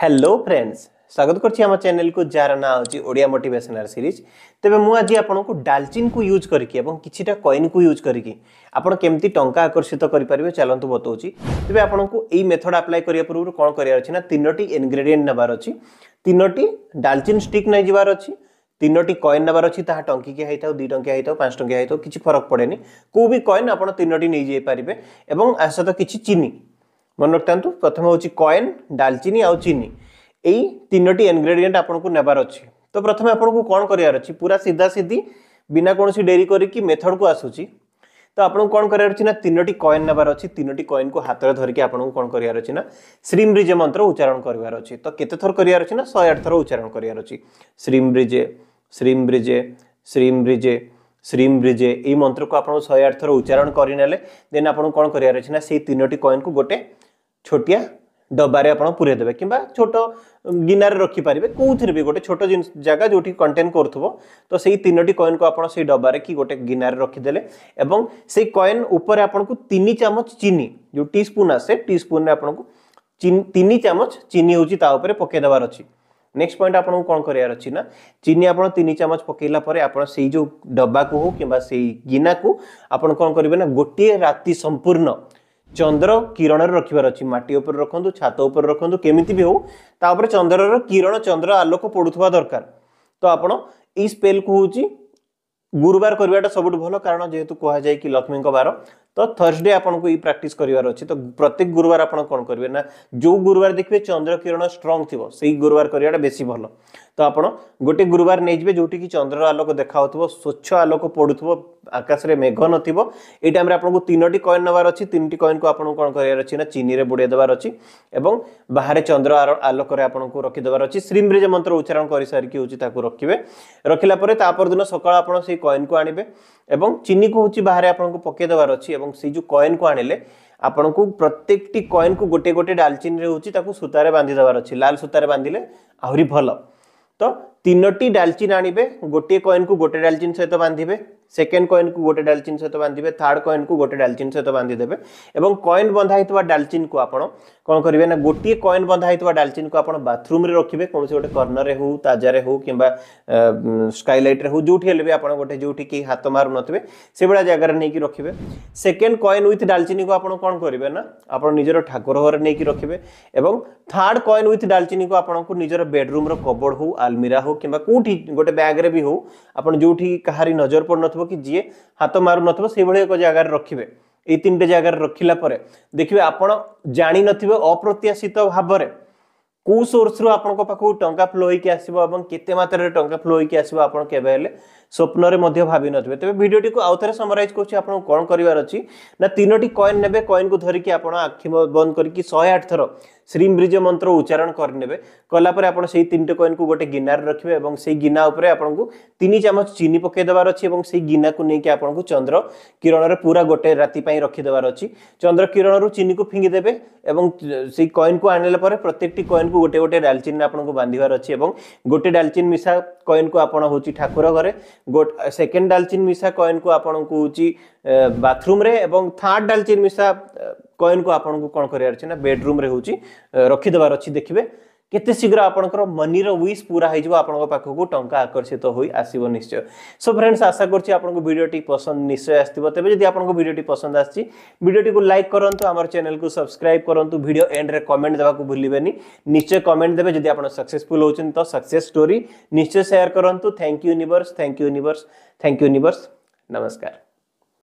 hello friends স্বাগত করছি আমার চ্যানেলকু যার না হচ্ছে ওড়িয়া মোটিভেশনাল সিরিজ তেবে মু আজি আপনার ডালচিনকু ইউজ করিকি এবং কিছুটা কয়েনকু ইউজ করিকি আপনার কেমতি টঙ্কা আকর্ষিত করে চালু বতাউছি তেবে আপনার এই মেথড আপ্লাই করা পূর্ব কোণ করার অনেক না তিনোটি ইনগ্রেডিয়েন্ট নেবার অ তিনোটি ডালচিন স্টিক নাই যাবার অ তিনোটি কয়েন নেবার অছি তাহা টঙ্কিকিয়া হয়ে থাকে দুই টঙ্কিয়া হয়ে থাকে পাঁচ টঙ্কিয়া হয়ে থাকে কিছু ফরক পড়েনি কেউ বি কয়েন আপনার তিনোটি নিয়ে যাই পারে এবং এর সহ কিছু চিনি ମନେ ରଖିଥାନ୍ତୁ ପ୍ରଥମେ ହେଉଛି କଏନ୍ ଡାଲଚିନି ଆଉ ଚିନି ଏଇ ତିନୋଟି ଇନଗ୍ରେଡିଏଣ୍ଟ ଆପଣଙ୍କୁ ନେବାର ଅଛି ତ ପ୍ରଥମେ ଆପଣଙ୍କୁ କ'ଣ କରିବାର ଅଛି ପୁରା ସିଧାସିଧି ବିନା କୌଣସି ଡେରି କରିକି ମେଥଡ଼କୁ ଆସୁଛି ତ ଆପଣଙ୍କୁ କ'ଣ କରିବାର ଅଛି ନା ତିନୋଟି କଏନ୍ ନେବାର ଅଛି ତିନୋଟି କଏନ୍କୁ ହାତରେ ଧରିକି ଆପଣଙ୍କୁ କ'ଣ କରିବାର ଅଛି ନା ଶ୍ରୀମ୍ରିଜେ ମନ୍ତ୍ର ଉଚ୍ଚାରଣ କରିବାର ଅଛି ତ କେତେ ଥର କରିବାର ଅଛି ନା ଶହେ ଆଠ ଥର ଉଚ୍ଚାରଣ କରିବାର ଅଛି ଶ୍ରୀମ୍ରିଜେ ଶ୍ରୀମ୍ରିଜେ ଶ୍ରୀମ୍ରିଜେ ଶ୍ରୀମ୍ରିଜେ ଏଇ ମନ୍ତ୍ରକୁ ଆପଣ ଶହେ ଆଠ ଥର ଉଚ୍ଚାରଣ କରିନେଲେ ଦେନ୍ ଆପଣଙ୍କୁ କ'ଣ କରିବାର ଅଛି ନା ସେଇ ତିନୋଟି କଏନ୍କୁ ଗୋଟେ ଛୋଟିଆ ଡବାରେ ଆପଣ ପୁରେଇ ଦେବେ କିମ୍ବା ଛୋଟ ଗିନାରେ ରଖିପାରିବେ କେଉଁଥିରେ ବି ଗୋଟେ ଛୋଟ ଜାଗା ଯେଉଁଠି କଣ୍ଟେନ୍ କରୁଥିବ ତ ସେଇ ତିନୋଟି କଏନ୍କୁ ଆପଣ ସେଇ ଡବାରେ କି ଗୋଟେ ଗିନାରେ ରଖିଦେଲେ ଏବଂ ସେଇ କଏନ୍ ଉପରେ ଆପଣଙ୍କୁ ତିନି ଚାମଚ ଚିନି ଯେଉଁ ଟି ସ୍ପୁନ୍ ଆସେ ଟି ସ୍ପୁନ୍ରେ ଆପଣଙ୍କୁ ତିନି ଚାମଚ ଚିନି ହେଉଛି ତା ଉପରେ ପକାଇ ଦେବାର ଅଛି ନେକ୍ସଟ ପଏଣ୍ଟ ଆପଣଙ୍କୁ କ'ଣ କରିବାର ଅଛି ନା ଚିନି ଆପଣ ତିନି ଚାମଚ ପକାଇଲା ପରେ ଆପଣ ସେଇ ଯେଉଁ ଡବାକୁ ହଉ କିମ୍ବା ସେଇ ଗିନାକୁ ଆପଣ କ'ଣ କରିବେ ନା ଗୋଟିଏ ରାତି ସମ୍ପୂର୍ଣ୍ଣ চন্দ্র কিরণরে রখিবার অছি মাটি উপরে রাখন্তু ছাত উপরে রাখন্তু কেমিতি বি হোক তা উপরে চন্দ্রর কিরণ চন্দ্র আলোক পড়ুথবা দরকার তো আপন এই স্পেল কু হচ্ছে গুরুবার করাটা সবুঠ ভালো কারণ যেহেতু কুহযায় কি লক্ষ্মীঙ্ বার ତ ଥର୍ସଡେ ଆପଣଙ୍କୁ ଏଇ ପ୍ରାକ୍ଟିସ୍ କରିବାର ଅଛି ତ ପ୍ରତ୍ୟେକ ଗୁରୁବାର ଆପଣ କ'ଣ କରିବେ ନା ଯେଉଁ ଗୁରୁବାର ଦେଖିବେ ଚନ୍ଦ୍ର କିରଣ ଷ୍ଟ୍ରଙ୍ଗ ଥିବ ସେଇ ଗୁରୁବାର କରିବାଟା ବେଶୀ ଭଲ ତ ଆପଣ ଗୋଟେ ଗୁରୁବାର ନେଇଯିବେ ଯେଉଁଠିକି ଚନ୍ଦ୍ରର ଆଲୋକ ଦେଖାହେଉଥିବ ସ୍ୱଚ୍ଛ ଆଲୋକ ପଡ଼ୁଥିବ ଆକାଶରେ ମେଘ ନଥିବ ଏଇ ଟାଇମ୍ରେ ଆପଣଙ୍କୁ ତିନୋଟି କଏନ୍ ନେବାର ଅଛି ତିନିଟି କଏନ୍କୁ ଆପଣଙ୍କୁ କ'ଣ କରିବାର ଅଛି ନା ଚିନିରେ ବୁଡ଼େଇ ଦେବାର ଅଛି ଏବଂ ବାହାରେ ଚନ୍ଦ୍ର ଆଲୋକରେ ଆପଣଙ୍କୁ ରଖିଦେବାର ଅଛି ଶ୍ରୀମ୍ରିଜ ମନ୍ତ୍ର ଉଚ୍ଚାରଣ କରିସାରିକି ହେଉଛି ତାକୁ ରଖିବେ ରଖିଲା ପରେ ତା ପରଦିନ ସକାଳ ଆପଣ ସେଇ କଏନ୍କୁ ଆଣିବେ ଏବଂ ଚିନିକୁ ହେଉଛି ବାହାରେ ଆପଣଙ୍କୁ ପକାଇ ଦେବାର ଅଛି ଏବଂ ᱥᱤᱡᱩ কয়েন কো আনিলে আপনক প্রত্যেকটি কয়েন কো গটে গটে ডালচিন রে ওচি তা কো সুতারে বান্ধি দেবার আছে লাল সুতারে বান্ধিলে আউরি ফল তো তিনটি ডালচিন আনিবে গটিয়ে কয়েন কো গটে ডালচিন সেট বান্ধিবে सेकेंड कॉन को गोटे डालचीन सहित बांधि थार्ड कॉन को गोटे डालचीन सहित बांधिदेवे और कॉन बंधा थोड़ा डालचीन को आपड़ कौन करेंगे ना गोटे कॉन बंधा थोड़ा डालचीन को आज बाथरूम रखिए कौन से गोटे कर्णर होजारे हो कि स्कैलैट्रे हो जो भी आप गए जो हाथ मार नए से भाया जगार नहीं रखिए सेकेंड कॉन ओथ डालचीन को आज कौन करेंगे ना आप निजर ठाकुर घर नहीं रखिए थार्ड कॉन ओथ डालचीन को आपको निजर बेडरूम्र कबड़ हो आलमीरा हो कि गोटे ब्याग्रे भी हो आप जो कहारी नजर पड़ न ହେବ କି ଯିଏ ହାତ ମାରୁନଥିବ ସେଇଭଳି ଏକ ଜାଗାରେ ରଖିବେ ଏଇ ତିନିଟା ଜାଗାରେ ରଖିଲା ପରେ ଦେଖିବେ ଆପଣ ଜାଣିନଥିବେ ଅପ୍ରତ୍ୟାଶିତ ଭାବରେ କେଉଁ ସୋର୍ସରୁ ଆପଣଙ୍କ ପାଖକୁ ଟଙ୍କା ଫ୍ଲୋ ହେଇକି ଆସିବ ଏବଂ କେତେ ମାତ୍ରାରେ ଟଙ୍କା ଫ୍ଲୋ ହେଇକି ଆସିବ ଆପଣ କେବେ ହେଲେ ସ୍ୱପ୍ନରେ ମଧ୍ୟ ଭାବିନଥିବେ ତେବେ ଭିଡ଼ିଓଟିକୁ ଆଉ ଥରେ ସମରାଇଜ୍ କରୁଛି ଆପଣଙ୍କୁ କ'ଣ କରିବାର ଅଛି ନା ତିନୋଟି କଏନ୍ ନେବେ କଏନ୍କୁ ଧରିକି ଆପଣ ଆଖି ବନ୍ଦ କରିକି ଶହେ ଆଠ ଥର ଶ୍ରୀମ୍ରିଜ ମନ୍ତ୍ର ଉଚ୍ଚାରଣ କରିନେବେ କଲାପରେ ଆପଣ ସେଇ ତିନିଟି କଏନ୍କୁ ଗୋଟେ ଗିନାରେ ରଖିବେ ଏବଂ ସେଇ ଗିନା ଉପରେ ଆପଣଙ୍କୁ ତିନି ଚାମଚ ଚିନି ପକାଇ ଦେବାର ଅଛି ଏବଂ ସେଇ ଗିନାକୁ ନେଇକି ଆପଣଙ୍କୁ ଚନ୍ଦ୍ର କିରଣରେ ପୁରା ଗୋଟେ ରାତି ପାଇଁ ରଖିଦେବାର ଅଛି ଚନ୍ଦ୍ର କିରଣରୁ ଚିନିକୁ ଫିଙ୍ଗିଦେବେ ଏବଂ ସେଇ କଏନ୍କୁ ଆଣିଲା ପରେ ପ୍ରତ୍ୟେକଟି କଏନ୍କୁ ଗୋଟେ ଗୋଟେ ଡାଲଚିନିରେ ଆପଣଙ୍କୁ ବାନ୍ଧିବାର ଅଛି ଏବଂ ଗୋଟେ ଡାଲଚିନି ମିଶା କଏନ୍କୁ ଆପଣ ହେଉଛି ଠାକୁର ଘରେ सेकेंड डालचिन मिशा कयन को आपण को बाथरूम रे एवं थर्ड डालचिन मिशा कयन को आपण को कौन कर बेडरूम रे हूँ रखीदेवार अच्छी देखिए କେତେ ଶୀଘ୍ର ଆପଣଙ୍କର ମନିର ୱିସ୍ ପୁରା ହେଇଯିବ ଆପଣଙ୍କ ପାଖକୁ ଟଙ୍କା ଆକର୍ଷିତ ହୋଇ ଆସିବ ନିଶ୍ଚୟ ସୋ ଫ୍ରେଣ୍ଡସ୍ ଆଶା କରୁଛି ଆପଣଙ୍କୁ ଭିଡ଼ିଓଟି ପସନ୍ଦ ନିଶ୍ଚୟ ଆସିଥିବ ତେବେ ଯଦି ଆପଣଙ୍କୁ ଭିଡ଼ିଓଟି ପସନ୍ଦ ଆସିଛି ଭିଡ଼ିଓଟିକୁ ଲାଇକ୍ କରନ୍ତୁ ଆମର ଚ୍ୟାନେଲକୁ ସବସ୍କ୍ରାଇବ୍ କରନ୍ତୁ ଭିଡ଼ିଓ ଏଣ୍ଡରେ କମେଣ୍ଟ ଦେବାକୁ ଭୁଲିବେନି ନିଶ୍ଚୟ କମେଣ୍ଟ ଦେବେ ଯଦି ଆପଣ ସକ୍ସେସଫୁଲ୍ ହେଉଛନ୍ତି ତ ସକ୍ସେସ୍ ଷ୍ଟୋରି ନିଶ୍ଚୟ ସେୟାର କରନ୍ତୁ thank you universe thank you universe thank you universe ନମସ୍କାର